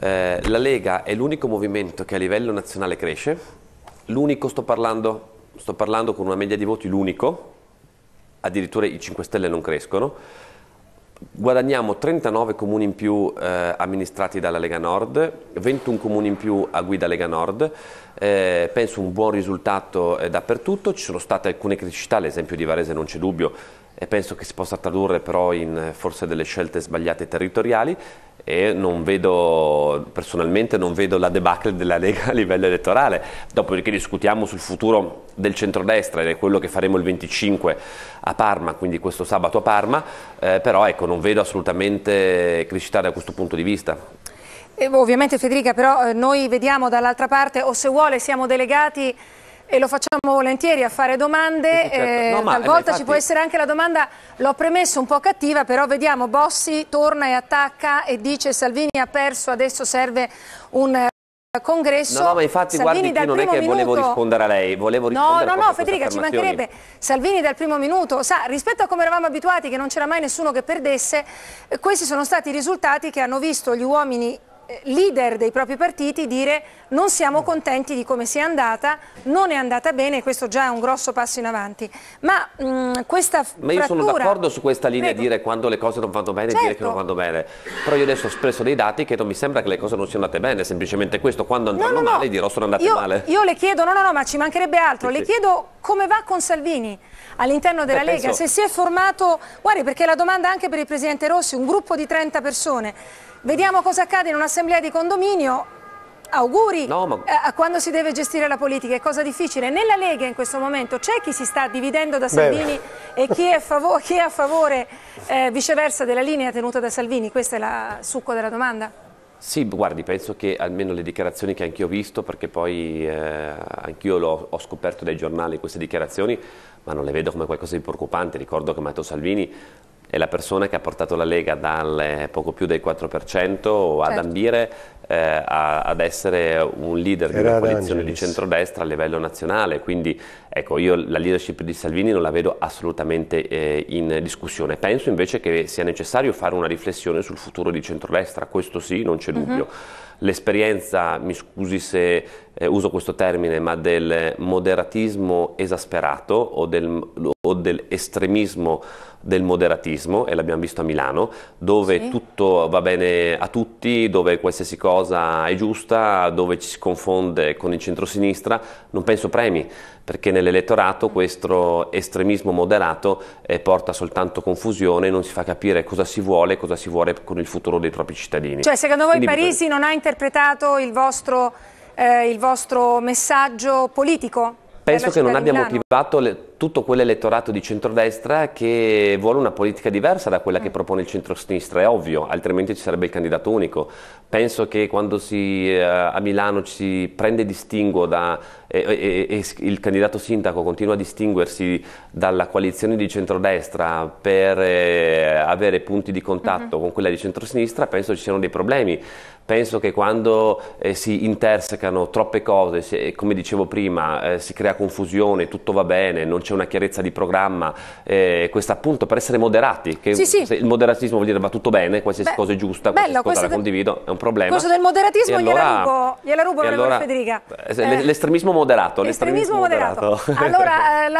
Eh, la Lega è l'unico movimento che a livello nazionale cresce, l'unico sto parlando, sto parlando con una media di voti l'unico, addirittura i 5 Stelle non crescono, guadagniamo 39 comuni in più eh, amministrati dalla Lega Nord, 21 comuni in più a guida Lega Nord, eh, penso un buon risultato eh, dappertutto, ci sono state alcune criticità, l'esempio di Varese non c'è dubbio, e penso che si possa tradurre però in eh, forse delle scelte sbagliate territoriali, e non vedo, personalmente non vedo la debacle della Lega a livello elettorale, dopodiché discutiamo sul futuro del centrodestra ed è quello che faremo il 25 a Parma, quindi questo sabato a Parma, eh, però ecco, non vedo assolutamente crescita da questo punto di vista. E ovviamente Federica, però eh, noi vediamo dall'altra parte o se vuole siamo delegati e lo facciamo volentieri a fare domande, certo. Eh, no, talvolta eh, beh, infatti... ci può essere anche la domanda, l'ho premesso un po' cattiva, però vediamo, Bossi torna e attacca e dice Salvini ha perso, adesso serve un eh, congresso. No, no, ma infatti Salvini guardi, non è che minuto... volevo rispondere a lei, volevo rispondere No, no, no, Federica, ci mancherebbe. Salvini dal primo minuto, sa, rispetto a come eravamo abituati che non c'era mai nessuno che perdesse, questi sono stati i risultati che hanno visto gli uomini eh, leader dei propri partiti dire non siamo contenti di come sia andata, non è andata bene, questo già è un grosso passo in avanti. Ma mh, questa Ma io frattura... sono d'accordo su questa linea, Prego. dire quando le cose non vanno bene, certo. dire che non certo. vanno bene. Però io adesso ho espresso dei dati che non mi sembra che le cose non siano andate bene, semplicemente questo, quando andranno no, no, male no. dirò sono andate io, male. Io le chiedo, no no no, ma ci mancherebbe altro, sì, le sì. chiedo come va con Salvini all'interno della Beh, Lega? Penso... Se si è formato, guardi perché la domanda anche per il Presidente Rossi, un gruppo di 30 persone, vediamo cosa accade in un'assemblea di condominio, auguri no, ma... Eh, a quando si deve gestire la politica, è cosa difficile. Nella Lega in questo momento c'è chi si sta dividendo da Salvini Beh. e chi è, chi è a favore eh, viceversa della linea tenuta da Salvini? Questo è il succo della domanda? Sì, guardi, penso che almeno le dichiarazioni che anch'io ho visto, perché poi eh, anch'io ho scoperto dai giornali queste dichiarazioni, ma non le vedo come qualcosa di preoccupante. Ricordo che Matteo Salvini è la persona che ha portato la Lega dal poco più del 4% certo. ad ambire eh, a, ad essere un leader Era di una coalizione di centrodestra a livello nazionale, quindi ecco, io la leadership di Salvini non la vedo assolutamente eh, in discussione. Penso invece che sia necessario fare una riflessione sul futuro di centrodestra, questo sì, non c'è dubbio. Mm-hmm l'esperienza, mi scusi se eh, uso questo termine, ma del moderatismo esasperato o del o dell'estremismo del moderatismo, e l'abbiamo visto a Milano, dove sì. tutto va bene a tutti, dove qualsiasi cosa è giusta, dove ci si confonde con il centrosinistra, non penso premi, perché nell'elettorato questo estremismo moderato eh, porta soltanto confusione, non si fa capire cosa si vuole e cosa si vuole con il futuro dei propri cittadini. Cioè, secondo voi Quindi Parisi non ha interpretato il vostro, eh, il vostro messaggio politico? Penso che non abbia motivato le, tutto quell'elettorato di centrodestra che vuole una politica diversa da quella che mm. propone il centrosinistra, è ovvio, altrimenti ci sarebbe il candidato unico. Penso che quando si, eh, a Milano ci prende distinguo da, eh, eh, il candidato sindaco continua a distinguersi dalla coalizione di centrodestra per eh, avere punti di contatto uh mm-hmm. -huh. con quella di centrosinistra, penso ci siano dei problemi. Penso che quando eh, si intersecano troppe cose, se, come dicevo prima, eh, si crea confusione, tutto va bene, non c'è una chiarezza di programma, eh, questo appunto per essere moderati, che sì, sì. il moderatismo vuol dire va tutto bene, qualsiasi Beh, cosa è giusta, bella, qualsiasi cosa la del, condivido, è un problema. Questo del moderatismo allora, gliela rubo, gliela rubo allora, Federica. Eh, eh. l'estremismo moderato. L'estremismo moderato. moderato. Allora, eh, la